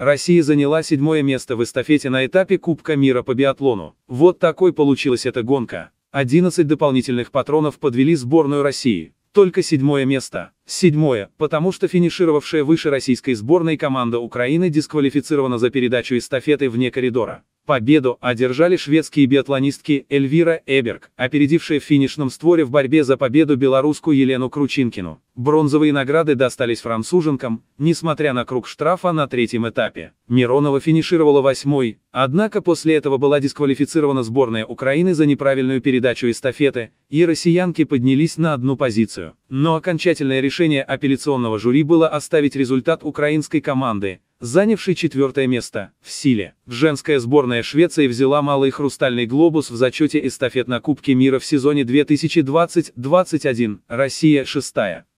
Россия заняла седьмое место в эстафете на этапе Кубка мира по биатлону. Вот такой получилась эта гонка. 11 дополнительных патронов подвели сборную России. Только седьмое место. Седьмое, потому что финишировавшая выше российской сборной команда Украины дисквалифицирована за передачу эстафеты вне коридора. Победу одержали шведские биатлонистки Эльвира Эберг, опередившая в финишном створе в борьбе за победу белорусскую Елену Кручинкину. Бронзовые награды достались француженкам, несмотря на круг штрафа на третьем этапе. Миронова финишировала восьмой, однако после этого была дисквалифицирована сборная Украины за неправильную передачу эстафеты, и россиянки поднялись на одну позицию. Но окончательное решение апелляционного жюри было оставить результат украинской команды, занявший четвертое место, в силе. Женская сборная Швеции взяла малый хрустальный глобус в зачете эстафет на Кубке мира в сезоне 2020 21 Россия шестая.